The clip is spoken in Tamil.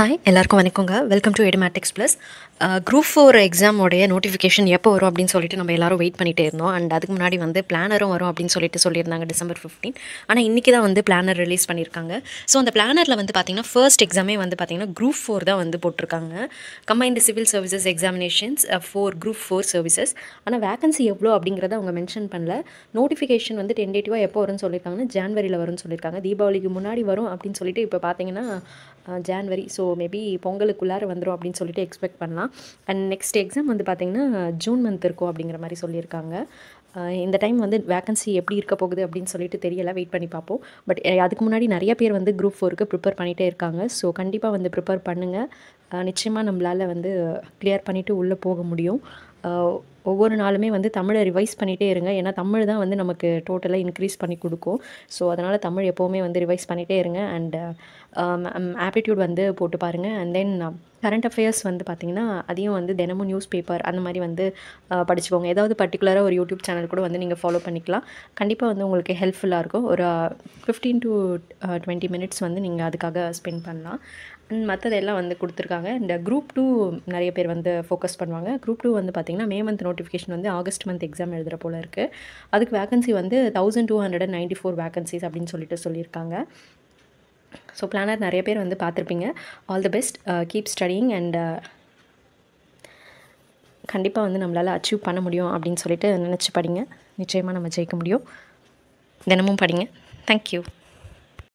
ஹாய் எல்லாருக்கும் வணக்கங்க welcome to Edimatics plus group four எக்ஸாமோடைய நோட்டிஃபிகேஷன் எப்போ வரும் அப்படின்னு சொல்லிட்டு நம்ம எல்லாரும் வெயிட் பண்ணிகிட்டே இருந்தோம் அண்ட் அதுக்கு முன்னாடி வந்து பிளானரும் வரும் அப்படின்னு சொல்லிட்டு சொல்லியிருந்தாங்க டிசம்பர் ஃபிஃப்டீன் ஆனால் இன்றைக்கி தான் வந்து பிளானர் ரிலீஸ் பண்ணியிருக்காங்க ஸோ அந்த பிளானரில் வந்து பார்த்திங்கன்னா ஃபர்ஸ்ட் எக்ஸாமே வந்து பார்த்திங்கன்னா குரூப் ஃபோர் தான் வந்து போட்டிருக்காங்க கம்பைன்டு சிவில் சர்வீசஸ் எக்ஸாமினேஷன்ஸ் ஃபோர் குரூப் ஃபோர் சர்வீசஸ் ஆனால் வேகன்சி எவ்வளோ அப்படிங்கிறத அவங்க மென்ஷன் பண்ணல நோட்டிஃபிகேஷன் வந்து டென்டேட்டிவாக எப்போ வரும்னு சொல்லியிருக்காங்கன்னா ஜான்வரியில் வரும்னு சொல்லியிருக்காங்க தீபாவளிக்கு முன்னாடி வரும் அப்படின்னு சொல்லிட்டு இப்போ பார்த்திங்கன்னா ஜான்வரி ஸோ மேபி பொங்கலுக்குள்ளார வந்துடும் அப்படின்னு சொல்லிட்டு எக்ஸ்பெக்ட் பண்ணலாம் அண்ட் நெக்ஸ்ட் எக்ஸாம் வந்து பார்த்திங்கன்னா ஜூன் மந்த் இருக்கும் அப்படிங்கிற மாதிரி சொல்லியிருக்காங்க இந்த டைம் வந்து வேக்கன்சி எப்படி இருக்க போகுது அப்படின்னு சொல்லிட்டு தெரியல வெயிட் பண்ணி பார்ப்போம் பட் அதுக்கு முன்னாடி நிறைய பேர் வந்து குரூப் ஃபோருக்கு ப்ரிப்பேர் பண்ணிகிட்டே இருக்காங்க ஸோ கண்டிப்பாக வந்து ப்ரிப்பேர் பண்ணுங்கள் நிச்சயமாக நம்மளால் வந்து கிளியர் பண்ணிவிட்டு உள்ளே போக முடியும் ஒவ்வொரு நாளுமே வந்து தமிழை ரிவைஸ் பண்ணிகிட்டே இருங்க ஏன்னா தமிழ் தான் வந்து நமக்கு டோட்டலாக இன்க்ரீஸ் பண்ணி கொடுக்கும் ஸோ அதனால் தமிழ் எப்போவுமே வந்து ரிவைஸ் பண்ணிகிட்டே இருங்க and aptitude uh, um, um, வந்து போட்டு பாருங்கள் அண்ட் தென் கரண்ட் அஃபேர்ஸ் வந்து பார்த்திங்கன்னா அதையும் வந்து தினமும் நியூஸ் பேப்பர் அந்த மாதிரி வந்து uh, படிச்சுக்கோங்க ஏதாவது பர்டிகுலராக ஒரு யூடியூப் சேனல் கூட வந்து நீங்கள் ஃபாலோ பண்ணிக்கலாம் கண்டிப்பாக வந்து உங்களுக்கு ஹெல்ப்ஃபுல்லாக இருக்கும் ஒரு ஃபிஃப்டீன் டு டுவெண்ட்டி மினிட்ஸ் வந்து நீங்கள் அதுக்காக ஸ்பெண்ட் பண்ணலாம் அண்ட் மற்றதெல்லாம் வந்து கொடுத்துருக்காங்க இந்த குரூப் டூ நிறைய பேர் வந்து ஃபோக்கஸ் பண்ணுவாங்க குரூப் டூ வந்து பார்த்திங்கன்னா மே மந்த் நோட்டிஃபிகேஷன் வந்து ஆகஸ்ட் மந்த் எக்ஸாம் எழுதுகிற போல் இருக்குது அதுக்கு வேகன்சி வந்து thousand two hundred and ninety four vacancies அப்படின்னு சொல்லிட்டு சொல்லியிருக்காங்க ஸோ பிளானர் நிறைய பேர் வந்து பார்த்துருப்பீங்க all the best keep uh, studying and uh, கண்டிப்பாக வந்து நம்மளால் அச்சீவ் பண்ண முடியும் அப்படின்னு சொல்லிட்டு நினச்சி படிங்க நிச்சயமாக நம்ம ஜெயிக்க முடியும் தினமும் படிங்க தேங்க்யூ